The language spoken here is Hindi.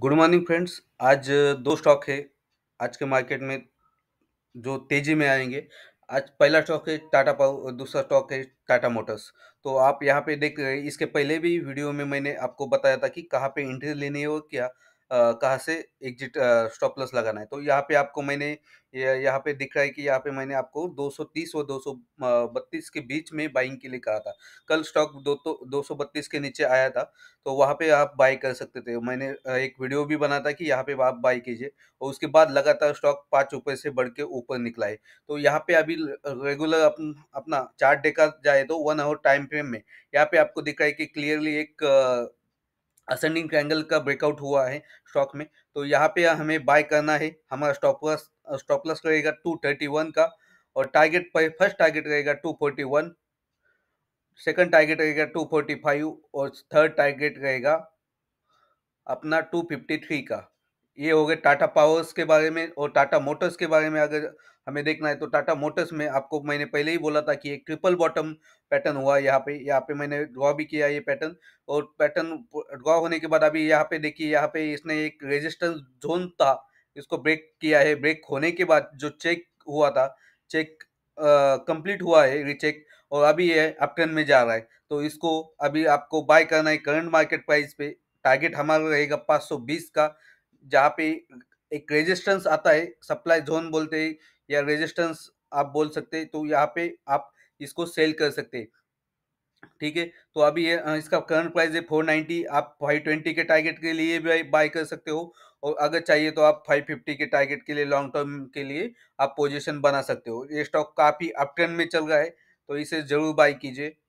गुड मॉर्निंग फ्रेंड्स आज दो स्टॉक है आज के मार्केट में जो तेज़ी में आएंगे आज पहला स्टॉक है टाटा पावर दूसरा स्टॉक है टाटा मोटर्स तो आप यहाँ पे देख इसके पहले भी वीडियो में मैंने आपको बताया था कि कहाँ पे एंट्री लेनी है और क्या कहाँ से एग्जिट स्टॉप लॉस लगाना है तो यहाँ पे आपको मैंने यहाँ पे दिख रहा है कि यहाँ पे मैंने आपको 230 और 232 के बीच में बाइंग के लिए कहा था कल स्टॉक दो तो दो के नीचे आया था तो वहाँ पे आप बाई कर सकते थे मैंने एक वीडियो भी बना था कि यहाँ पे आप बाई कीजिए और उसके बाद लगातार स्टॉक पाँच रुपये से बढ़ के ऊपर निकला है तो यहाँ पे अभी रेगुलर अपन अपना चार्ट देखा जाए तो वन आवर टाइम फ्रेम में यहाँ पे आपको दिख रहा है कि क्लियरली एक असेंडिंग ट्रैंगल का ब्रेकआउट हुआ है स्टॉक में तो यहाँ पे हमें बाय करना है हमारा स्टॉपलस स्टॉपलस रहेगा टू थर्टी वन का और टारगेट पर फर्स्ट टारगेट रहेगा two forty one second target रहेगा टू फोर्टी फाइव और थर्ड टारगेट रहेगा अपना टू फिफ्टी थ्री का ये हो गए टाटा पावर्स के बारे में और टाटा मोटर्स के बारे में अगर हमें देखना है तो टाटा मोटर्स में आपको मैंने पहले ही बोला था कि एक ट्रिपल बॉटम पैटर्न हुआ यहाँ पे यहाँ पे मैंने ड्रॉ भी किया ये पैटर्न और पैटर्न ड्रॉ होने के बाद अभी यहाँ पे देखिए यहाँ पे इसने एक रेजिस्टेंस जोन था इसको ब्रेक किया है ब्रेक होने के बाद जो चेक हुआ था चेक कंप्लीट हुआ है रिचेक और अभी ये अपटर्न में जा रहा है तो इसको अभी आपको बाय करना है करंट मार्केट प्राइस पे टारगेट हमारा रहेगा पाँच का जहाँ पे एक रेजिस्टेंस आता है सप्लाई जोन बोलते हैं या रेजिस्टेंस आप बोल सकते हैं तो यहाँ पे आप इसको सेल कर सकते हैं ठीक है तो अभी ये इसका करंट प्राइस है फोर नाइन्टी आप फाइव ट्वेंटी के टारगेट के लिए भी बाय कर सकते हो और अगर चाहिए तो आप फाइव फिफ्टी के टारगेट के लिए लॉन्ग टर्म के लिए आप पोजीशन बना सकते हो ये स्टॉक काफ़ी अप ट्रेंड में चल रहा है तो इसे ज़रूर बाय कीजिए